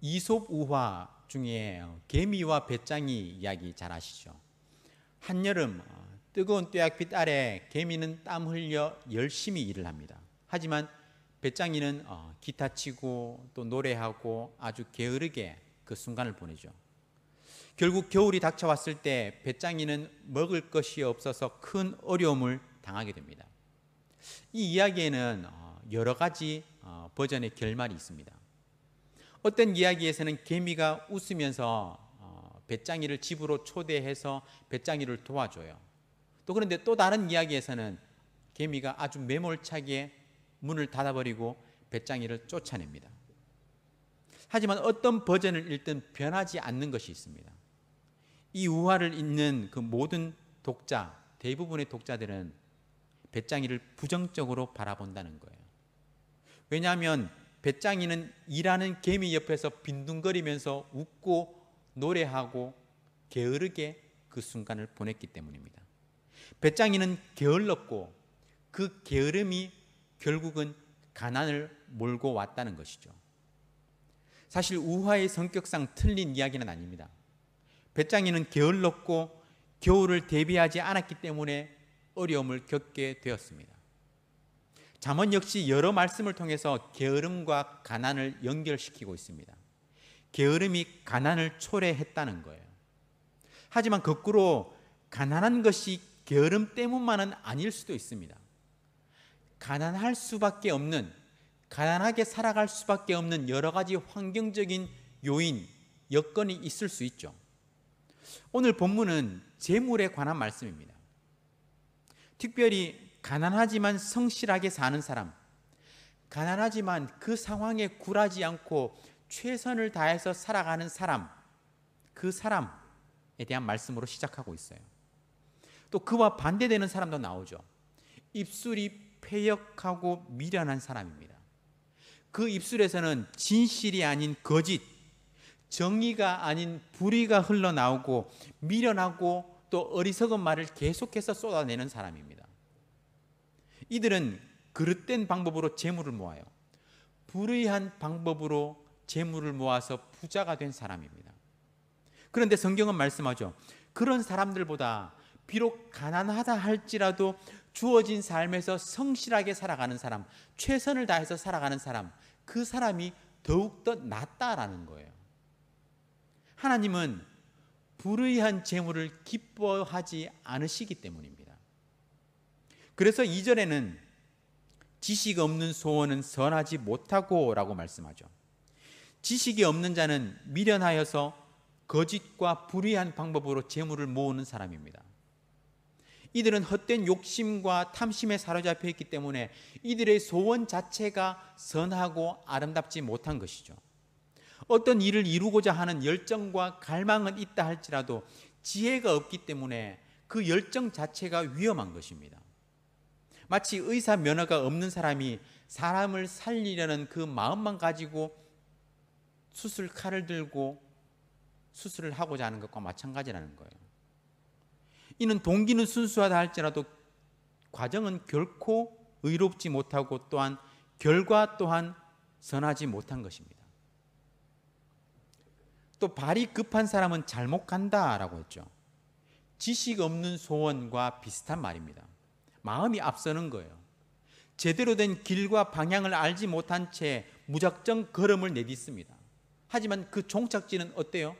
이솝 우화 중에 개미와 배짱이 이야기 잘 아시죠? 한여름 뜨거운 뙤약빛 아래 개미는 땀 흘려 열심히 일을 합니다. 하지만 배짱이는 어, 기타 치고 또 노래하고 아주 게으르게 그 순간을 보내죠. 결국 겨울이 닥쳐왔을 때 배짱이는 먹을 것이 없어서 큰 어려움을 당하게 됩니다. 이 이야기에는 어, 여러 가지 어, 버전의 결말이 있습니다. 어떤 이야기에서는 개미가 웃으면서 어, 배짱이를 집으로 초대해서 배짱이를 도와줘요. 또 그런데 또 다른 이야기에서는 개미가 아주 매몰차게 문을 닫아버리고 배짱이를 쫓아냅니다. 하지만 어떤 버전을 읽든 변하지 않는 것이 있습니다. 이 우화를 읽는 그 모든 독자, 대부분의 독자들은 배짱이를 부정적으로 바라본다는 거예요. 왜냐하면 배짱이는 일하는 개미 옆에서 빈둥거리면서 웃고 노래하고 게으르게 그 순간을 보냈기 때문입니다. 배짱이는 게을렀고 그 게으름이 결국은 가난을 몰고 왔다는 것이죠. 사실 우화의 성격상 틀린 이야기는 아닙니다. 배짱이는 게을렀고 겨울을 대비하지 않았기 때문에 어려움을 겪게 되었습니다. 잠언 역시 여러 말씀을 통해서 게으름과 가난을 연결시키고 있습니다. 게으름이 가난을 초래했다는 거예요. 하지만 거꾸로 가난한 것이 게으름 때문만은 아닐 수도 있습니다. 가난할 수밖에 없는 가난하게 살아갈 수밖에 없는 여러 가지 환경적인 요인, 여건이 있을 수 있죠. 오늘 본문은 재물에 관한 말씀입니다. 특별히 가난하지만 성실하게 사는 사람, 가난하지만 그 상황에 굴하지 않고 최선을 다해서 살아가는 사람, 그 사람에 대한 말씀으로 시작하고 있어요. 또 그와 반대되는 사람도 나오죠. 입술이 폐역하고 미련한 사람입니다. 그 입술에서는 진실이 아닌 거짓, 정의가 아닌 불의가 흘러나오고 미련하고 또 어리석은 말을 계속해서 쏟아내는 사람입니다. 이들은 그릇된 방법으로 재물을 모아요. 불의한 방법으로 재물을 모아서 부자가 된 사람입니다. 그런데 성경은 말씀하죠. 그런 사람들보다 비록 가난하다 할지라도 주어진 삶에서 성실하게 살아가는 사람, 최선을 다해서 살아가는 사람, 그 사람이 더욱더 낫다라는 거예요. 하나님은 불의한 재물을 기뻐하지 않으시기 때문입니다. 그래서 이전에는 지식 없는 소원은 선하지 못하고 라고 말씀하죠. 지식이 없는 자는 미련하여서 거짓과 불의한 방법으로 재물을 모으는 사람입니다. 이들은 헛된 욕심과 탐심에 사로잡혀 있기 때문에 이들의 소원 자체가 선하고 아름답지 못한 것이죠. 어떤 일을 이루고자 하는 열정과 갈망은 있다 할지라도 지혜가 없기 때문에 그 열정 자체가 위험한 것입니다. 마치 의사 면허가 없는 사람이 사람을 살리려는 그 마음만 가지고 수술 칼을 들고 수술을 하고자 하는 것과 마찬가지라는 거예요. 이는 동기는 순수하다 할지라도 과정은 결코 의롭지 못하고 또한 결과 또한 선하지 못한 것입니다. 또 발이 급한 사람은 잘못 간다라고 했죠. 지식 없는 소원과 비슷한 말입니다. 마음이 앞서는 거예요. 제대로 된 길과 방향을 알지 못한 채 무작정 걸음을 내딛습니다. 하지만 그 종착지는 어때요?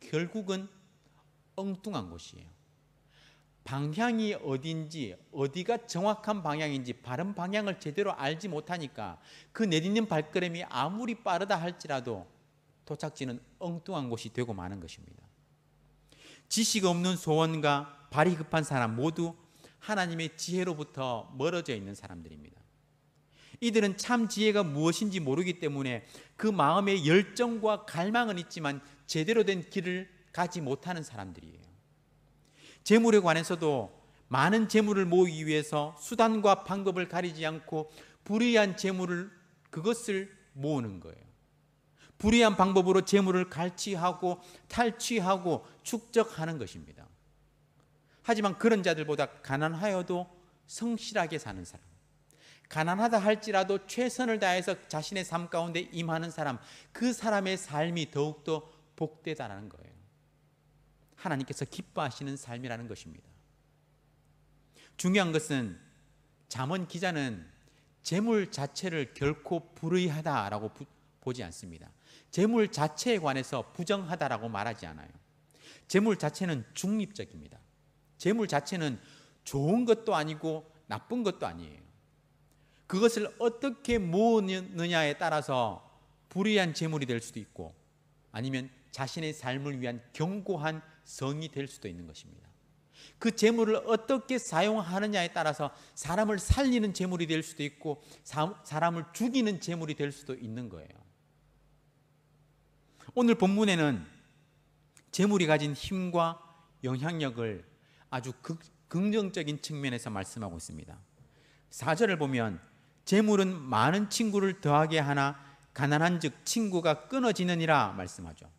결국은 엉뚱한 곳이에요. 방향이 어딘지 어디가 정확한 방향인지 바른 방향을 제대로 알지 못하니까 그 내딛는 발걸음이 아무리 빠르다 할지라도 도착지는 엉뚱한 곳이 되고 마는 것입니다. 지식 없는 소원과 발이 급한 사람 모두 하나님의 지혜로부터 멀어져 있는 사람들입니다. 이들은 참 지혜가 무엇인지 모르기 때문에 그 마음의 열정과 갈망은 있지만 제대로 된 길을 가지 못하는 사람들이에요. 재물에 관해서도 많은 재물을 모으기 위해서 수단과 방법을 가리지 않고 불의한 재물을 그것을 모으는 거예요. 불의한 방법으로 재물을 갈취하고 탈취하고 축적하는 것입니다. 하지만 그런 자들보다 가난하여도 성실하게 사는 사람. 가난하다 할지라도 최선을 다해서 자신의 삶 가운데 임하는 사람. 그 사람의 삶이 더욱더 복되다라는 거예요. 하나님께서 기뻐하시는 삶이라는 것입니다. 중요한 것은 자문 기자는 재물 자체를 결코 불의하다라고 부, 보지 않습니다. 재물 자체에 관해서 부정하다라고 말하지 않아요. 재물 자체는 중립적입니다. 재물 자체는 좋은 것도 아니고 나쁜 것도 아니에요. 그것을 어떻게 모으느냐에 따라서 불의한 재물이 될 수도 있고 아니면 자신의 삶을 위한 견고한 성이 될 수도 있는 것입니다. 그 재물을 어떻게 사용하느냐에 따라서 사람을 살리는 재물이 될 수도 있고 사람을 죽이는 재물이 될 수도 있는 거예요. 오늘 본문에는 재물이 가진 힘과 영향력을 아주 극, 긍정적인 측면에서 말씀하고 있습니다. 4절을 보면 재물은 많은 친구를 더하게 하나 가난한 즉 친구가 끊어지느니라 말씀하죠.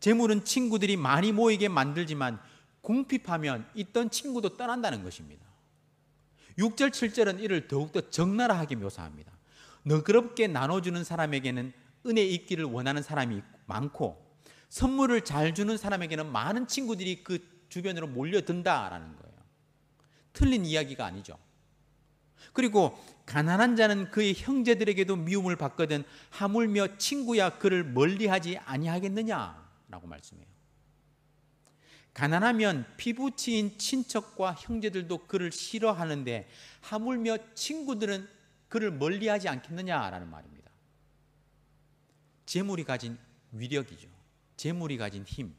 재물은 친구들이 많이 모이게 만들지만 궁핍하면 있던 친구도 떠난다는 것입니다. 6절, 7절은 이를 더욱더 적나라하게 묘사합니다. 너그럽게 나눠주는 사람에게는 은혜 있기를 원하는 사람이 많고 선물을 잘 주는 사람에게는 많은 친구들이 그 주변으로 몰려든다라는 거예요. 틀린 이야기가 아니죠. 그리고 가난한 자는 그의 형제들에게도 미움을 받거든 하물며 친구야 그를 멀리하지 아니하겠느냐라고 말씀해요. 가난하면 피부치인 친척과 형제들도 그를 싫어하는데 하물며 친구들은 그를 멀리하지 않겠느냐라는 말입니다. 재물이 가진 위력이죠. 재물이 가진 힘,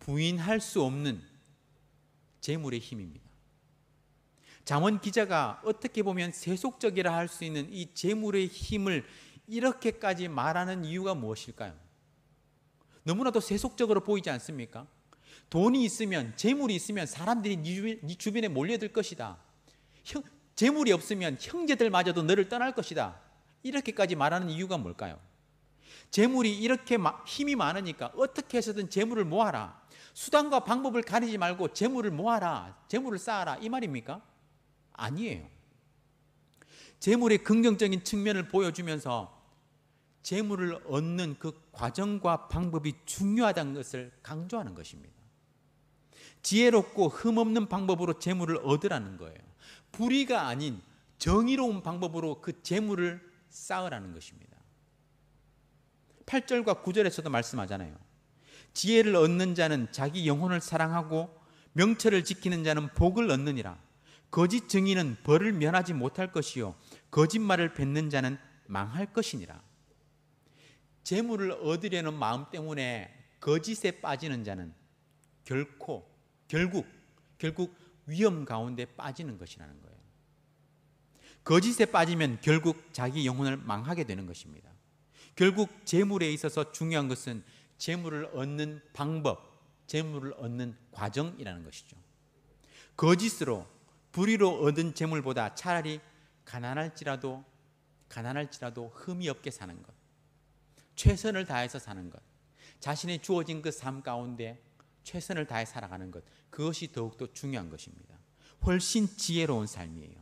부인할 수 없는 재물의 힘입니다. 장원 기자가 어떻게 보면 세속적이라 할 수 있는 이 재물의 힘을 이렇게까지 말하는 이유가 무엇일까요? 너무나도 세속적으로 보이지 않습니까? 돈이 있으면 재물이 있으면 사람들이 네 주변에 몰려들 것이다. 형, 재물이 없으면 형제들마저도 너를 떠날 것이다. 이렇게까지 말하는 이유가 뭘까요? 재물이 이렇게 힘이 많으니까 어떻게 해서든 재물을 모아라. 수단과 방법을 가리지 말고 재물을 모아라, 재물을 쌓아라 이 말입니까? 아니에요. 재물의 긍정적인 측면을 보여주면서 재물을 얻는 그 과정과 방법이 중요하다는 것을 강조하는 것입니다. 지혜롭고 흠없는 방법으로 재물을 얻으라는 거예요. 불의가 아닌 정의로운 방법으로 그 재물을 쌓으라는 것입니다. 8절과 9절에서도 말씀하잖아요. 지혜를 얻는 자는 자기 영혼을 사랑하고 명철을 지키는 자는 복을 얻느니라. 거짓 증인은 벌을 면하지 못할 것이요 거짓말을 뱉는 자는 망할 것이니라. 재물을 얻으려는 마음 때문에 거짓에 빠지는 자는 결코 결국 결국 위험 가운데 빠지는 것이라는 거예요. 거짓에 빠지면 결국 자기 영혼을 망하게 되는 것입니다. 결국 재물에 있어서 중요한 것은 재물을 얻는 방법, 재물을 얻는 과정이라는 것이죠. 거짓으로 불의로 얻은 재물보다 차라리 가난할지라도 가난할지라도 흠이 없게 사는 것. 최선을 다해서 사는 것. 자신이 주어진 그 삶 가운데 최선을 다해 살아가는 것. 그것이 더욱더 중요한 것입니다. 훨씬 지혜로운 삶이에요.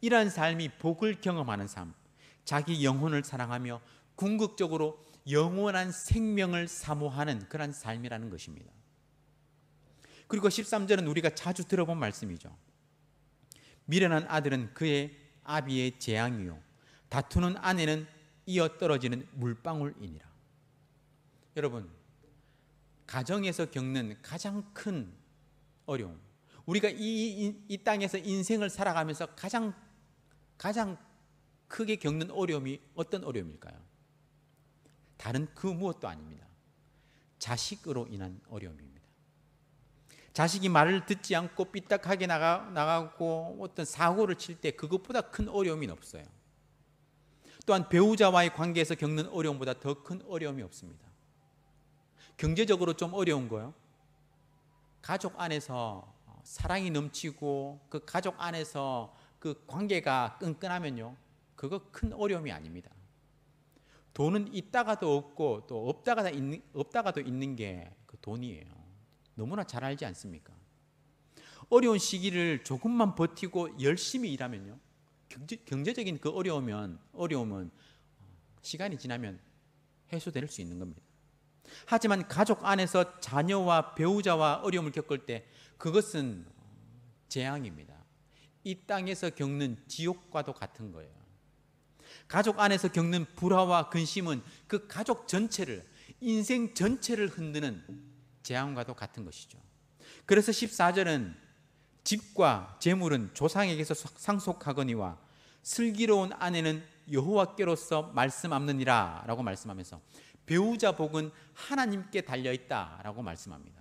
이러한 삶이 복을 경험하는 삶, 자기 영혼을 사랑하며 궁극적으로 영원한 생명을 사모하는 그런 삶이라는 것입니다. 그리고 13절은 우리가 자주 들어본 말씀이죠. 미련한 아들은 그의 아비의 재앙이요. 다투는 아내는 이어 떨어지는 물방울이니라. 여러분, 가정에서 겪는 가장 큰 어려움. 우리가 이, 이, 이 땅에서 인생을 살아가면서 가장, 가장 크게 겪는 어려움이 어떤 어려움일까요? 다른 그 무엇도 아닙니다. 자식으로 인한 어려움입니다. 자식이 말을 듣지 않고 삐딱하게 나가, 나가고 어떤 사고를 칠 때 그것보다 큰 어려움이 없어요. 또한 배우자와의 관계에서 겪는 어려움보다 더 큰 어려움이 없습니다. 경제적으로 좀 어려운 거요. 가족 안에서 사랑이 넘치고 그 가족 안에서 그 관계가 끈끈하면요. 그거 큰 어려움이 아닙니다. 돈은 있다가도 없고 또 없다가 있는, 없다가도 있는 게 그 돈이에요. 너무나 잘 알지 않습니까? 어려운 시기를 조금만 버티고 열심히 일하면요. 경제, 적인그 어려우면 어려움은 어, 시간이 지나면 해소될 수 있는 겁니다. 하지만 가족 안에서 자녀와 배우자와 어려움을 겪을 때 그것은 재앙입니다. 이 땅에서 겪는 지옥과도 같은 거예요. 가족 안에서 겪는 불화와 근심은 그 가족 전체를 인생 전체를 흔드는 재앙과도 같은 것이죠. 그래서 14절은 집과 재물은 조상에게서 상속하거니와 슬기로운 아내는 여호와께로서 말씀 없느니라 라고 말씀하면서 배우자 복은 하나님께 달려있다 라고 말씀합니다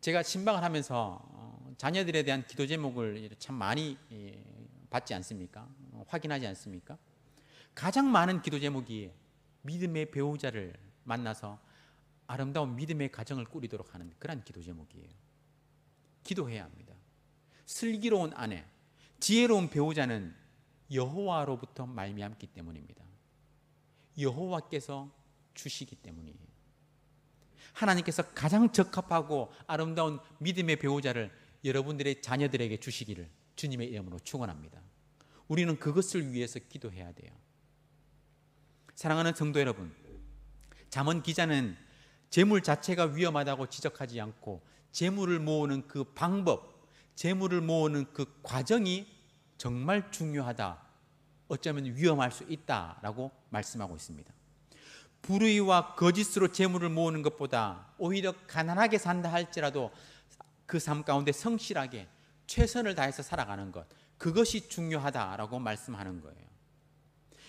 제가 신방을 하면서 어, 자녀들에 대한 기도 제목을 참 많이 예, 받지 않습니까? 확인하지 않습니까? 가장 많은 기도 제목이 믿음의 배우자를 만나서 아름다운 믿음의 가정을 꾸리도록 하는 그런 기도 제목이에요. 기도해야 합니다. 슬기로운 아내, 지혜로운 배우자는 여호와로부터 말미암기 때문입니다. 여호와께서 주시기 때문이에요. 하나님께서 가장 적합하고 아름다운 믿음의 배우자를 여러분들의 자녀들에게 주시기를 주님의 이름으로 축원합니다. 우리는 그것을 위해서 기도해야 돼요. 사랑하는 성도 여러분, 잠언 기자는 재물 자체가 위험하다고 지적하지 않고 재물을 모으는 그 방법, 재물을 모으는 그 과정이 정말 중요하다. 어쩌면 위험할 수 있다라고 말씀하고 있습니다. 불의와 거짓으로 재물을 모으는 것보다 오히려 가난하게 산다 할지라도 그 삶 가운데 성실하게 최선을 다해서 살아가는 것, 그것이 중요하다라고 말씀하는 거예요.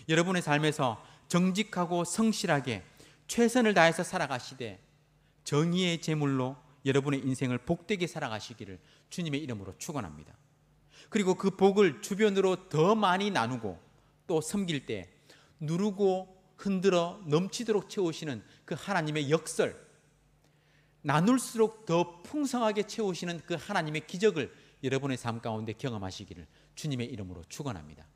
여러분의 삶에서 정직하고 성실하게 최선을 다해서 살아가시되 정의의 제물로 여러분의 인생을 복되게 살아가시기를 주님의 이름으로 축원합니다. 그리고 그 복을 주변으로 더 많이 나누고 또 섬길 때 누르고 흔들어 넘치도록 채우시는 그 하나님의 역설 나눌수록 더 풍성하게 채우시는 그 하나님의 기적을 여러분의 삶 가운데 경험하시기를 주님의 이름으로 축원합니다.